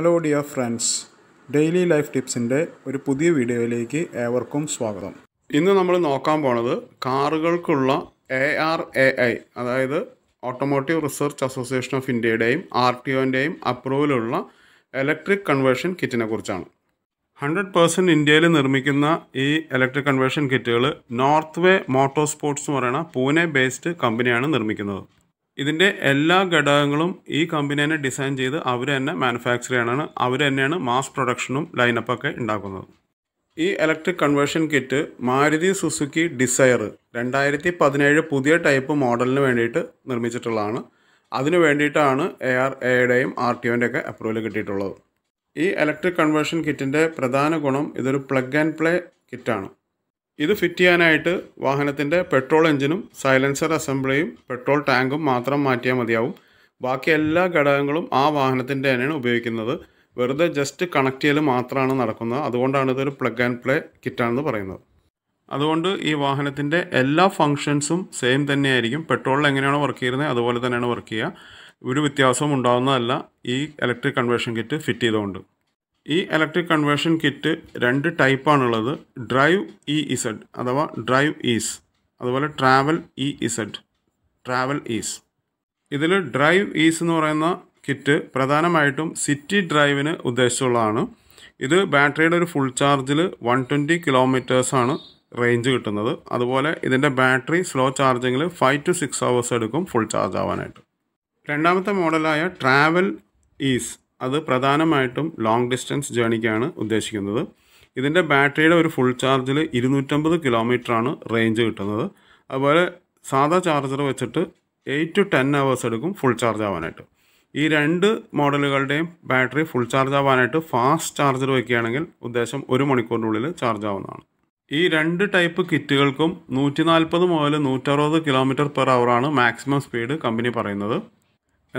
hello dear friends daily life ടിപ്സിൻ്റെ ഒരു പുതിയ വീഡിയോയിലേക്ക് ഏവർക്കും സ്വാഗതം ഇന്ന് നമ്മൾ നോക്കാൻ പോണത് കാറുകൾക്കുള്ള എ ആർ എ ഐ അതായത് ഓട്ടോമോട്ടീവ് റിസർച്ച് അസോസിയേഷൻ ഓഫ് ഇന്ത്യയുടെയും ആർ ടി ഒൻ്റെയും അപ്രൂവലുള്ള ഇലക്ട്രിക് കൺവേർഷൻ കിറ്റിനെ കുറിച്ചാണ് ഹൺഡ്രഡ് പേഴ്സൻറ്റ് ഇന്ത്യയിൽ നിർമ്മിക്കുന്ന ഈ ഇലക്ട്രിക് കൺവേർഷൻ കിറ്റുകൾ നോർത്ത് വേ മോട്ടോർ സ്പോർട്സ് എന്ന് പറയുന്ന പൂനെ ബേസ്ഡ് കമ്പനിയാണ് നിർമ്മിക്കുന്നത് ഇതിൻ്റെ എല്ലാ ഘടകങ്ങളും ഈ കമ്പനി തന്നെ ഡിസൈൻ ചെയ്ത് അവർ തന്നെ മാനുഫാക്ചർ ചെയ്യണമാണ് അവർ തന്നെയാണ് മാസ് പ്രൊഡക്ഷനും ലൈനപ്പൊക്കെ ഉണ്ടാക്കുന്നത് ഈ electric conversion kit Maruti Suzuki Dzire രണ്ടായിരത്തി പതിനേഴ് പുതിയ ടൈപ്പ് മോഡലിന് വേണ്ടിയിട്ട് നിർമ്മിച്ചിട്ടുള്ളതാണ് അതിനു വേണ്ടിയിട്ടാണ് എ ആർ എയുടെയും ആർ ടി ഒൻ്റെ ഒക്കെ അപ്രൂവൽ കിട്ടിയിട്ടുള്ളത് ഈ ഇലക്ട്രിക് കൺവേർഷൻ കിറ്റിൻ്റെ പ്രധാന ഗുണം ഇതൊരു പ്ലഗ് ആൻഡ് പ്ലേ കിറ്റാണ് ഇത് ഫിറ്റ് ചെയ്യാനായിട്ട് വാഹനത്തിൻ്റെ പെട്രോൾ എഞ്ചിനും സൈലൻസർ അസംബ്ലിയും പെട്രോൾ ടാങ്കും മാത്രം മാറ്റിയാൽ മതിയാവും ബാക്കി എല്ലാ ഘടകങ്ങളും ആ വാഹനത്തിൻ്റെ തന്നെയാണ് ഉപയോഗിക്കുന്നത് വെറുതെ ജസ്റ്റ് കണക്ട് ചെയ്യൽ മാത്രമാണ് നടക്കുന്നത് അതുകൊണ്ടാണ് ഇതൊരു പ്ലഗ് ആൻഡ് പ്ലേ കിറ്റാണെന്ന് പറയുന്നത് അതുകൊണ്ട് ഈ വാഹനത്തിൻ്റെ എല്ലാ ഫങ്ഷൻസും സെയിം തന്നെയായിരിക്കും പെട്രോളിൽ എങ്ങനെയാണോ വർക്ക് ചെയ്യുന്നത് അതുപോലെ തന്നെയാണ് വർക്ക് ചെയ്യുക ഒരു വ്യത്യാസവും ഉണ്ടാകുന്നതല്ല ഈ ഇലക്ട്രിക് കൺവേർഷൻ കിറ്റ് ഫിറ്റ് ചെയ്തുകൊണ്ട് ഈ ഇലക്ട്രിക് കൺവേർഷൻ കിറ്റ് രണ്ട് ടൈപ്പാണുള്ളത് ഡ്രൈവ് ഇ ഇസഡ് അഥവാ ഡ്രൈവ് ഈസ് അതുപോലെ travel E Z travel ease ഇതിൽ ഡ്രൈവ് ഈസ് എന്ന് പറയുന്ന കിറ്റ് പ്രധാനമായിട്ടും സിറ്റി ഡ്രൈവിന് ഉദ്ദേശിച്ചുള്ളതാണ് ഇത് ബാറ്ററിയുടെ ഒരു ഫുൾ ചാർജിൽ വൺ ട്വൻറ്റി കിലോമീറ്റേഴ്സാണ് റേഞ്ച് കിട്ടുന്നത് അതുപോലെ ഇതിൻ്റെ ബാറ്ററി സ്ലോ ചാർജിങ്ങിൽ ഫൈവ് ടു സിക്സ് അവേഴ്സ് എടുക്കും ഫുൾ ചാർജ് ആവാനായിട്ട് രണ്ടാമത്തെ മോഡലായ ട്രാവൽ ഈസ് അത് പ്രധാനമായിട്ടും ലോങ് ഡിസ്റ്റൻസ് ജേണിക്കാണ് ഉദ്ദേശിക്കുന്നത് ഇതിൻ്റെ ബാറ്ററിയുടെ ഒരു ഫുൾ ചാർജിൽ ഇരുന്നൂറ്റമ്പത് ആണ് റേഞ്ച് കിട്ടുന്നത് അതുപോലെ സാധാ ചാർജർ വെച്ചിട്ട് എയ്റ്റ് ടു ടെൻ അവേഴ്സ് എടുക്കും ഫുൾ ചാർജ് ആവാനായിട്ട് ഈ രണ്ട് മോഡലുകളുടെയും ബാറ്ററി ഫുൾ ചാർജ് ആവാനായിട്ട് ഫാസ്റ്റ് ചാർജർ വയ്ക്കുകയാണെങ്കിൽ ഉദ്ദേശം ഒരു മണിക്കൂറിനുള്ളിൽ ചാർജ് ആവുന്നതാണ് ഈ രണ്ട് ടൈപ്പ് കിറ്റുകൾക്കും നൂറ്റി നാൽപ്പത് മുതൽ നൂറ്ററുപത് കിലോമീറ്റർ പെർ അവറാണ് മാക്സിമം സ്പീഡ് കമ്പനി പറയുന്നത്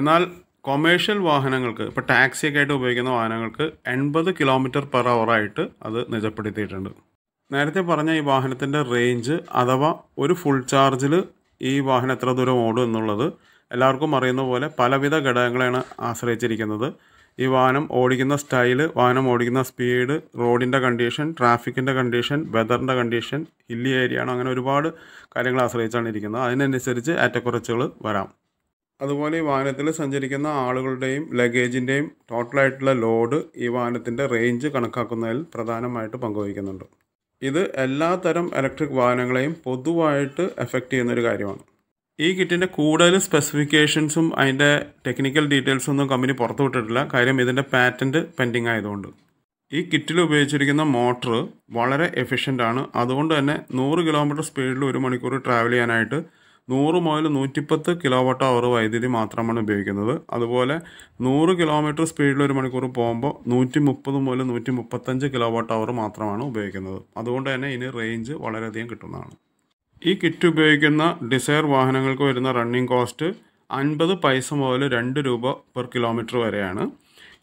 എന്നാൽ കൊമേഴ്ഷ്യൽ വാഹനങ്ങൾക്ക് ഇപ്പോൾ ടാക്സിയൊക്കെ ആയിട്ട് ഉപയോഗിക്കുന്ന വാഹനങ്ങൾക്ക് എൺപത് കിലോമീറ്റർ പെർ അവറായിട്ട് അത് നിജപ്പെടുത്തിയിട്ടുണ്ട് നേരത്തെ പറഞ്ഞ ഈ വാഹനത്തിൻ്റെ റേഞ്ച് അഥവാ ഒരു ഫുൾ ചാർജിൽ ഈ വാഹനം എത്ര ദൂരം ഓടും എന്നുള്ളത് എല്ലാവർക്കും അറിയുന്ന പോലെ പലവിധ ഘടകങ്ങളെയാണ് ആശ്രയിച്ചിരിക്കുന്നത് ഈ വാഹനം ഓടിക്കുന്ന സ്റ്റൈല് വാഹനം ഓടിക്കുന്ന സ്പീഡ് റോഡിൻ്റെ കണ്ടീഷൻ ട്രാഫിക്കിൻ്റെ കണ്ടീഷൻ വെതറിൻ്റെ കണ്ടീഷൻ ഹില്ലി ഏരിയ ആണോ അങ്ങനെ ഒരുപാട് കാര്യങ്ങൾ ആശ്രയിച്ചാണ് ഇരിക്കുന്നത് അതിനനുസരിച്ച് ഏറ്റക്കുറച്ചുകൾ വരാം അതുപോലെ ഈ വാഹനത്തിൽ സഞ്ചരിക്കുന്ന ആളുകളുടെയും ലഗേജിൻ്റെയും ടോട്ടലായിട്ടുള്ള ലോഡ് ഈ വാഹനത്തിൻ്റെ റേഞ്ച് കണക്കാക്കുന്നതിൽ പ്രധാനമായിട്ട് പങ്കുവഹിക്കുന്നുണ്ട് ഇത് എല്ലാ തരം ഇലക്ട്രിക് വാഹനങ്ങളെയും പൊതുവായിട്ട് എഫക്റ്റ് ചെയ്യുന്നൊരു കാര്യമാണ് ഈ കിറ്റിൻ്റെ കൂടുതൽ സ്പെസിഫിക്കേഷൻസും അതിൻ്റെ ടെക്നിക്കൽ ഡീറ്റെയിൽസും ഒന്നും കമ്പനി പുറത്തുവിട്ടിട്ടില്ല കാര്യം ഇതിൻ്റെ പാറ്റൻറ്റ് പെൻഡിങ് ആയതുകൊണ്ട് ഈ കിറ്റിൽ ഉപയോഗിച്ചിരിക്കുന്ന മോട്ടർ വളരെ എഫിഷ്യൻ്റ് ആണ് അതുകൊണ്ട് തന്നെ നൂറ് കിലോമീറ്റർ സ്പീഡിൽ ഒരു മണിക്കൂർ ട്രാവൽ ചെയ്യാനായിട്ട് നൂറ് മുതൽ നൂറ്റിപ്പത്ത് കിലോവാട്ട് അവർ വൈദ്യുതി മാത്രമാണ് ഉപയോഗിക്കുന്നത് അതുപോലെ നൂറ് കിലോമീറ്റർ സ്പീഡിൽ ഒരു മണിക്കൂർ പോകുമ്പോൾ നൂറ്റി മുപ്പത് മുതൽ നൂറ്റി മുപ്പത്തഞ്ച് കിലോവാട്ട് അവർ മാത്രമാണ് ഉപയോഗിക്കുന്നത് അതുകൊണ്ട് തന്നെ ഇനി റേഞ്ച് വളരെയധികം കിട്ടുന്നതാണ് ഈ കിറ്റ് ഉപയോഗിക്കുന്ന ഡിസയർ വാഹനങ്ങൾക്ക് വരുന്ന റണ്ണിംഗ് കോസ്റ്റ് അൻപത് പൈസ മുതൽ രണ്ട് രൂപ പെർ കിലോമീറ്റർ വരെയാണ്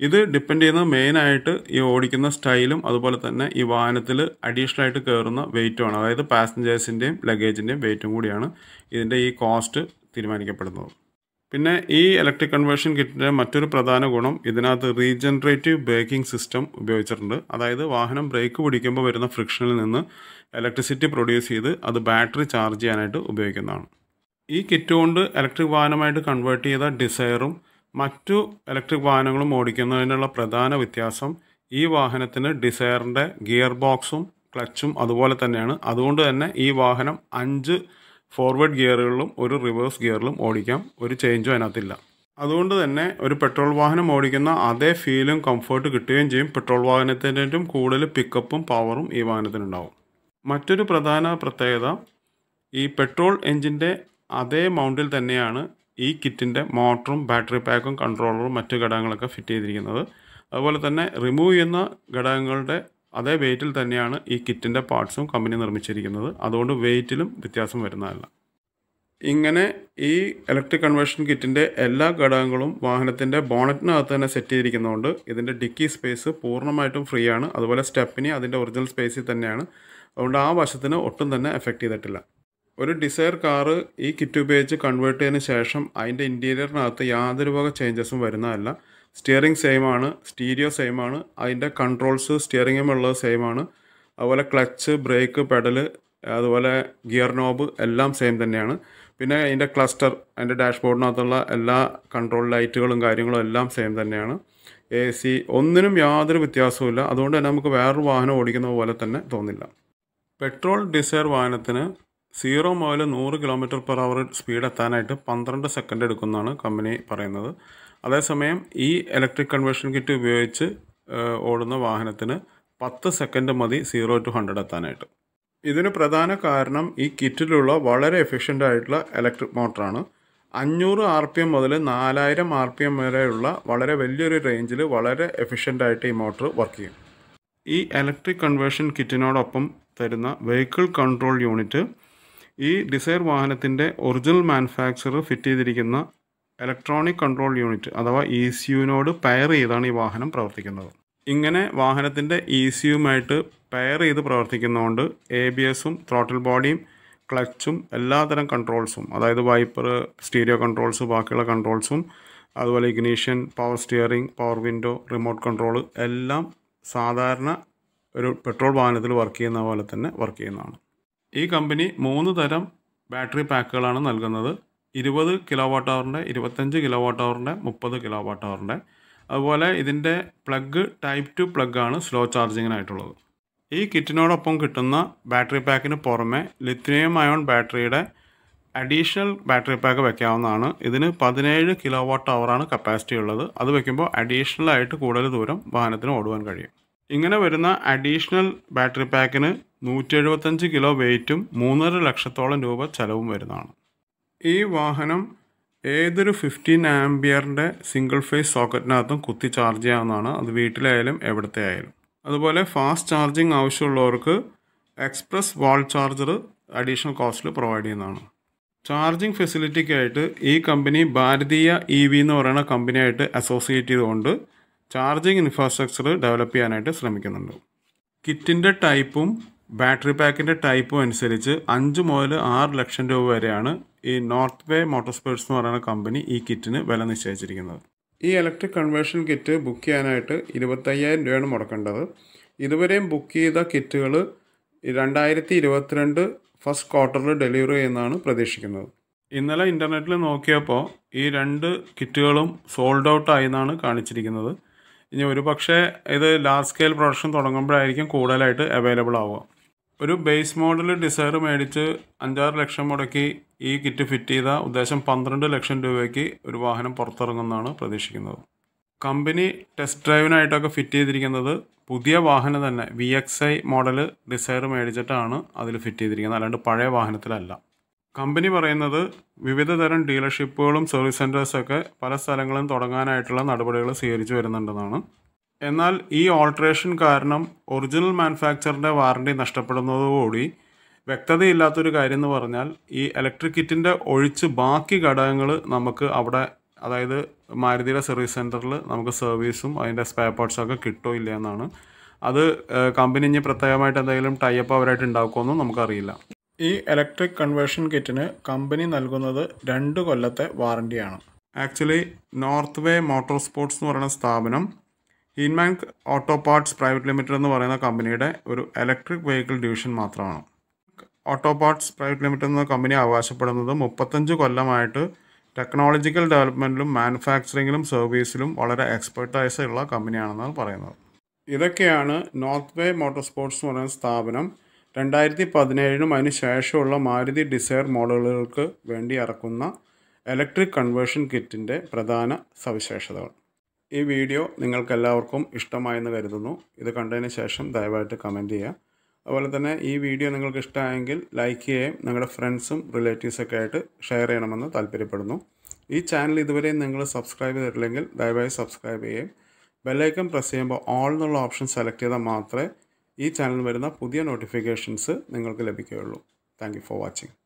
ഇത് ഡിപ്പെൻഡ് ചെയ്യുന്നത് ആയിട്ട് ഈ ഓടിക്കുന്ന സ്റ്റൈലും അതുപോലെ തന്നെ ഈ വാഹനത്തിൽ അഡീഷണൽ ആയിട്ട് കയറുന്ന വെയിറ്റുമാണ് അതായത് പാസഞ്ചേഴ്സിൻ്റെയും ലഗേജിൻ്റെയും വെയിറ്റും കൂടിയാണ് ഇതിൻ്റെ ഈ കോസ്റ്റ് തീരുമാനിക്കപ്പെടുന്നത് പിന്നെ ഈ ഇലക്ട്രിക് കൺവേർഷൻ കിറ്റിൻ്റെ മറ്റൊരു പ്രധാന ഗുണം ഇതിനകത്ത് റീജനറേറ്റീവ് ബ്രേക്കിംഗ് സിസ്റ്റം ഉപയോഗിച്ചിട്ടുണ്ട് അതായത് വാഹനം ബ്രേക്ക് പിടിക്കുമ്പോൾ വരുന്ന ഫ്രിക്ഷനിൽ നിന്ന് ഇലക്ട്രിസിറ്റി പ്രൊഡ്യൂസ് ചെയ്ത് അത് ബാറ്ററി ചാർജ് ചെയ്യാനായിട്ട് ഉപയോഗിക്കുന്നതാണ് ഈ കിറ്റ് കൊണ്ട് ഇലക്ട്രിക് വാഹനമായിട്ട് കൺവേർട്ട് ചെയ്ത ഡിസയറും മറ്റു ഇലക്ട്രിക് വാഹനങ്ങളും ഓടിക്കുന്നതിനുള്ള പ്രധാന വ്യത്യാസം ഈ വാഹനത്തിന് ഡിസയറിൻ്റെ ഗിയർ ബോക്സും ക്ലച്ചും അതുപോലെ തന്നെയാണ് അതുകൊണ്ട് തന്നെ ഈ വാഹനം അഞ്ച് ഫോർവേഡ് ഗിയറുകളിലും ഒരു റിവേഴ്സ് ഗിയറിലും ഓടിക്കാം ഒരു ചേഞ്ചും അതിനകത്തില്ല അതുകൊണ്ട് തന്നെ ഒരു പെട്രോൾ വാഹനം ഓടിക്കുന്ന അതേ ഫീലും കംഫേർട്ട് കിട്ടുകയും ചെയ്യും പെട്രോൾ വാഹനത്തിനും കൂടുതൽ പിക്കപ്പും പവറും ഈ വാഹനത്തിനുണ്ടാവും മറ്റൊരു പ്രധാന പ്രത്യേകത ഈ പെട്രോൾ എഞ്ചിൻ്റെ അതേ മൗണ്ടിൽ തന്നെയാണ് ഈ കിറ്റിൻ്റെ മോട്ടറും ബാറ്ററി പാക്കും കൺട്രോളറും മറ്റ് ഘടകങ്ങളൊക്കെ ഫിറ്റ് ചെയ്തിരിക്കുന്നത് അതുപോലെ തന്നെ റിമൂവ് ചെയ്യുന്ന ഘടകങ്ങളുടെ അതേ വെയിറ്റിൽ തന്നെയാണ് ഈ കിറ്റിൻ്റെ പാർട്സും കമ്പനി നിർമ്മിച്ചിരിക്കുന്നത് അതുകൊണ്ട് വെയിറ്റിലും വ്യത്യാസം വരുന്നതല്ല ഇങ്ങനെ ഈ ഇലക്ട്രിക് കൺവേർഷൻ കിറ്റിൻ്റെ എല്ലാ ഘടകങ്ങളും വാഹനത്തിൻ്റെ ബോണറ്റിനകത്ത് തന്നെ സെറ്റ് ചെയ്തിരിക്കുന്നതുകൊണ്ട് ഇതിൻ്റെ ഡിക്കി സ്പേസ് പൂർണ്ണമായിട്ടും ഫ്രീ ആണ് അതുപോലെ സ്റ്റെപ്പിനി അതിൻ്റെ ഒറിജിനൽ സ്പേസിൽ തന്നെയാണ് അതുകൊണ്ട് ആ വശത്തിന് ഒട്ടും തന്നെ എഫക്റ്റ് ചെയ്തിട്ടില്ല ഒരു ഡിസയർ കാറ് ഈ കിറ്റ് ഉപയോഗിച്ച് കൺവേർട്ട് ചെയ്തതിന് ശേഷം അതിൻ്റെ ഇൻറ്റീരിയറിനകത്ത് യാതൊരു വക ചേഞ്ചസും വരുന്നതല്ല സ്റ്റിയറിംഗ് സെയിം ആണ് സ്റ്റീരിയോ സെയിം ആണ് അതിൻ്റെ കൺട്രോൾസ് സ്റ്റിയറിങ്ങും ഉള്ളത് സെയിം ആണ് അതുപോലെ ക്ലച്ച് ബ്രേക്ക് പെഡല് അതുപോലെ ഗിയർ നോബ് എല്ലാം സെയിം തന്നെയാണ് പിന്നെ അതിൻ്റെ ക്ലസ്റ്റർ അതിൻ്റെ ഡാഷ്ബോർഡിനകത്തുള്ള എല്ലാ കൺട്രോൾ ലൈറ്റുകളും കാര്യങ്ങളും എല്ലാം സെയിം തന്നെയാണ് എ സി ഒന്നിനും യാതൊരു വ്യത്യാസവുമില്ല അതുകൊണ്ട് തന്നെ നമുക്ക് വേറൊരു വാഹനം ഓടിക്കുന്ന പോലെ തന്നെ തോന്നില്ല പെട്രോൾ ഡിസയർ വാഹനത്തിന് സീറോ മുതൽ നൂറ് കിലോമീറ്റർ പെർ അവർ സ്പീഡ് എത്താനായിട്ട് പന്ത്രണ്ട് സെക്കൻഡ് എടുക്കുമെന്നാണ് കമ്പനി പറയുന്നത് അതേസമയം ഈ ഇലക്ട്രിക് കൺവേർഷൻ കിറ്റ് ഉപയോഗിച്ച് ഓടുന്ന വാഹനത്തിന് പത്ത് സെക്കൻഡ് മതി സീറോ ടു ഹൺഡ്രഡ് എത്താനായിട്ട് ഇതിന് പ്രധാന കാരണം ഈ കിറ്റിലുള്ള വളരെ എഫിഷ്യൻ്റ് ആയിട്ടുള്ള ഇലക്ട്രിക് മോട്ടറാണ് അഞ്ഞൂറ് ആർ പി എം മുതൽ നാലായിരം ആർ പി എം വരെയുള്ള വളരെ വലിയൊരു റേഞ്ചിൽ വളരെ എഫിഷ്യൻ്റ് ആയിട്ട് ഈ മോട്ടർ വർക്ക് ചെയ്യും ഈ ഇലക്ട്രിക് കൺവേർഷൻ കിറ്റിനോടൊപ്പം തരുന്ന വെഹിക്കിൾ കൺട്രോൾ യൂണിറ്റ് ഈ ഡിസൈർ വാഹനത്തിൻ്റെ ഒറിജിനൽ മാനുഫാക്ചറർ ഫിറ്റ് ചെയ്തിരിക്കുന്ന ഇലക്ട്രോണിക് കൺട്രോൾ യൂണിറ്റ് അഥവാ ഇ e സിയുവിനോട് പെയർ ചെയ്താണ് ഈ വാഹനം പ്രവർത്തിക്കുന്നത് ഇങ്ങനെ വാഹനത്തിൻ്റെ ഇ e സിയുമായിട്ട് പെയർ ചെയ്ത് പ്രവർത്തിക്കുന്നതുകൊണ്ട് എ ബി എസും ത്രോട്ടിൽ ബോഡിയും ക്ലച്ചും എല്ലാതരം കൺട്രോൾസും അതായത് വൈപ്പർ സ്റ്റീരിയോ കൺട്രോൾസ് ബാക്കിയുള്ള കൺട്രോൾസും അതുപോലെ ignition power steering power window remote control എല്ലാം സാധാരണ ഒരു പെട്രോൾ വാഹനത്തിൽ വർക്ക് ചെയ്യുന്ന പോലെ തന്നെ വർക്ക് ചെയ്യുന്നതാണ് ഈ കമ്പനി മൂന്ന് തരം ബാറ്ററി പാക്കുകളാണ് നൽകുന്നത് ഇരുപത് കിലോ വാട്ട് അവറിൻ്റെ ഇരുപത്തഞ്ച് കിലോ വാട്ട് അവറിൻ്റെ മുപ്പത് കിലോ വാട്ട് അവറിൻ്റെ അതുപോലെ ഇതിൻ്റെ പ്ലഗ് ടൈപ്പ് ടു ആണ് സ്ലോ ചാർജിങ്ങിനായിട്ടുള്ളത് ഈ കിറ്റിനോടൊപ്പം കിട്ടുന്ന ബാറ്ററി പാക്കിന് പുറമെ ലിത്നിയം അയോൺ ബാറ്ററിയുടെ അഡീഷണൽ ബാറ്ററി പാക്ക് വയ്ക്കാവുന്നതാണ് ഇതിന് പതിനേഴ് കിലോ വാട്ട് അവറാണ് കപ്പാസിറ്റി ഉള്ളത് അത് വയ്ക്കുമ്പോൾ അഡീഷണലായിട്ട് കൂടുതൽ ദൂരം വാഹനത്തിന് ഓടുവാൻ കഴിയും ഇങ്ങനെ വരുന്ന അഡീഷണൽ ബാറ്ററി പാക്കിന് നൂറ്റി എഴുപത്തഞ്ച് കിലോ വെയിറ്റും മൂന്നര ലക്ഷത്തോളം രൂപ ചിലവും വരുന്നതാണ് ഈ വാഹനം ഏതൊരു ഫിഫ്റ്റീൻ ആംബിയറിൻ്റെ സിംഗിൾ ഫേസ് സോക്കറ്റിനകത്തും കുത്തി ചാർജ് ചെയ്യാവുന്നതാണ് അത് വീട്ടിലായാലും എവിടത്തെ ആയാലും അതുപോലെ ഫാസ്റ്റ് ചാർജിങ് ആവശ്യമുള്ളവർക്ക് എക്സ്പ്രസ് വാൾ ചാർജർ അഡീഷണൽ കോസ്റ്റിൽ പ്രൊവൈഡ് ചെയ്യുന്നതാണ് ചാർജിങ് ഫെസിലിറ്റിക്കായിട്ട് ഈ company Bharatiya E e V എന്ന് പറയുന്ന കമ്പനിയായിട്ട് അസോസിയേറ്റ് ചെയ്തുകൊണ്ട് ചാർജിങ് ഇൻഫ്രാസ്ട്രക്ചർ ഡെവലപ്പ് ചെയ്യാനായിട്ട് ശ്രമിക്കുന്നുണ്ട് കിറ്റിൻ്റെ ടൈപ്പും ബാറ്ററി പാക്കിൻ്റെ ടൈപ്പും അനുസരിച്ച് അഞ്ച് മുതൽ ആറ് ലക്ഷം രൂപ വരെയാണ് ഈ നോർത്ത് വേ മോട്ടോർസ്പേഴ്സ് എന്ന് പറയുന്ന കമ്പനി ഈ കിറ്റിന് വില നിശ്ചയിച്ചിരിക്കുന്നത് ഈ ഇലക്ട്രിക് കൺവേർഷൻ കിറ്റ് ബുക്ക് ചെയ്യാനായിട്ട് ഇരുപത്തയ്യായിരം രൂപയാണ് മുടക്കേണ്ടത് ഇതുവരെയും ബുക്ക് ചെയ്ത കിറ്റുകൾ രണ്ടായിരത്തി ഇരുപത്തിരണ്ട് ഫസ്റ്റ് ക്വാർട്ടറിൽ ഡെലിവറി ചെയ്യുന്നതാണ് പ്രതീക്ഷിക്കുന്നത് ഇന്നലെ ഇൻ്റർനെറ്റിൽ നോക്കിയപ്പോൾ ഈ രണ്ട് കിറ്റുകളും സോൾഡ് ഔട്ട് ആയി എന്നാണ് കാണിച്ചിരിക്കുന്നത് ഇനി ഒരു പക്ഷേ ഇത് ലാർജ് സ്കെയിൽ പ്രൊഡക്ഷൻ തുടങ്ങുമ്പോഴായിരിക്കും കൂടുതലായിട്ട് അവൈലബിൾ ആവുക ഒരു ബേസ് മോഡൽ ഡിസൈർ മേടിച്ച് അഞ്ചാറ് ലക്ഷം മുടക്കി ഈ കിറ്റ് ഫിറ്റ് ചെയ്ത ഉദ്ദേശം പന്ത്രണ്ട് ലക്ഷം രൂപയ്ക്ക് ഒരു വാഹനം പുറത്തിറങ്ങുമെന്നാണ് പ്രതീക്ഷിക്കുന്നത് കമ്പനി ടെസ്റ്റ് ഡ്രൈവിനായിട്ടൊക്കെ ഫിറ്റ് ചെയ്തിരിക്കുന്നത് പുതിയ വാഹനം തന്നെ V X I model Dzire മേടിച്ചിട്ടാണ് അതിൽ ഫിറ്റ് ചെയ്തിരിക്കുന്നത് അല്ലാണ്ട് പഴയ വാഹനത്തിലല്ല കമ്പനി പറയുന്നത് വിവിധ തരം ഡീലർഷിപ്പുകളും സർവീസ് സെൻറ്റേഴ്സൊക്കെ പല സ്ഥലങ്ങളും തുടങ്ങാനായിട്ടുള്ള നടപടികൾ സ്വീകരിച്ചു വരുന്നുണ്ടെന്നാണ് എന്നാൽ ഈ ഓൾട്രേഷൻ കാരണം ഒറിജിനൽ മാനുഫാക്ചറിൻ്റെ വാറണ്ടി നഷ്ടപ്പെടുന്നതോടുകൂടി വ്യക്തതയില്ലാത്തൊരു കാര്യം എന്ന് പറഞ്ഞാൽ ഈ ഇലക്ട്രിക് കിറ്റിൻ്റെ ഒഴിച്ച് ബാക്കി ഘടകങ്ങൾ നമുക്ക് അവിടെ അതായത് മാരുതിയുടെ സർവീസ് സെൻറ്ററിൽ നമുക്ക് സർവീസും അതിൻ്റെ സ്പെയർ പാർട്സൊക്കെ കിട്ടോ ഇല്ല എന്നാണ് അത് കമ്പനി ഇനി പ്രത്യേകമായിട്ട് എന്തെങ്കിലും ടൈപ്പ് അവരായിട്ട് ഉണ്ടാക്കുമോ എന്നും നമുക്കറിയില്ല ഈ ഇലക്ട്രിക് കൺവേർഷൻ കിറ്റിന് കമ്പനി നൽകുന്നത് രണ്ട് കൊല്ലത്തെ വാറണ്ടിയാണ് actually north way motor sports എന്ന് പറയുന്ന സ്ഥാപനം ഇൻമാങ്ക് ഓട്ടോ പാർട്സ് പ്രൈവറ്റ് ലിമിറ്റഡ് എന്ന് പറയുന്ന കമ്പനിയുടെ ഒരു ഇലക്ട്രിക് വെഹിക്കിൾ ഡിവിഷൻ മാത്രമാണ് ഓട്ടോ പാർട്സ് പ്രൈവറ്റ് ലിമിറ്റഡ് എന്ന കമ്പനി അവകാശപ്പെടുന്നത് മുപ്പത്തഞ്ച് കൊല്ലമായിട്ട് ടെക്നോളജിക്കൽ ഡെവലപ്മെൻറ്റിലും മാനുഫാക്ചറിങ്ങിലും സർവീസിലും വളരെ എക്സ്പെർട്ടൈസ് ഉള്ള കമ്പനിയാണെന്നാണ് പറയുന്നത് ഇതൊക്കെയാണ് നോർത്ത് വേ മോട്ടോർ സ്പോർട്സ് എന്ന് പറയുന്ന സ്ഥാപനം രണ്ടായിരത്തി പതിനേഴിനും അതിനു ശേഷമുള്ള മാരുതി ഡിസയർ മോഡലുകൾക്ക് വേണ്ടി ഇറക്കുന്ന ഇലക്ട്രിക് കൺവേർഷൻ കിറ്റിൻ്റെ പ്രധാന സവിശേഷതകൾ ഈ വീഡിയോ നിങ്ങൾക്കെല്ലാവർക്കും ഇഷ്ടമായെന്ന് കരുതുന്നു ഇത് കണ്ടതിന് ശേഷം ദയവായിട്ട് കമൻറ്റ് ചെയ്യുക അതുപോലെ തന്നെ ഈ വീഡിയോ നിങ്ങൾക്ക് ഇഷ്ടമായെങ്കിൽ ലൈക്ക് ചെയ്യുകയും നിങ്ങളുടെ ഫ്രണ്ട്സും റിലേറ്റീവ്സൊക്കെ ആയിട്ട് ഷെയർ ചെയ്യണമെന്ന് താല്പര്യപ്പെടുന്നു ഈ ചാനൽ ഇതുവരെയും നിങ്ങൾ സബ്സ്ക്രൈബ് ചെയ്തിട്ടില്ലെങ്കിൽ ദയവായി സബ്സ്ക്രൈബ് ചെയ്യുകയും ബെല്ലൈക്കൺ പ്രസ് ചെയ്യുമ്പോൾ ഓൾ എന്നുള്ള ഓപ്ഷൻ സെലക്ട് ചെയ്താൽ മാത്രമേ ഈ ചാനൽ വരുന്ന പുതിയ നോട്ടിഫിക്കേഷൻസ് നിങ്ങൾക്ക് ലഭിക്കുകയുള്ളൂ താങ്ക് ഫോർ വാച്ചിങ്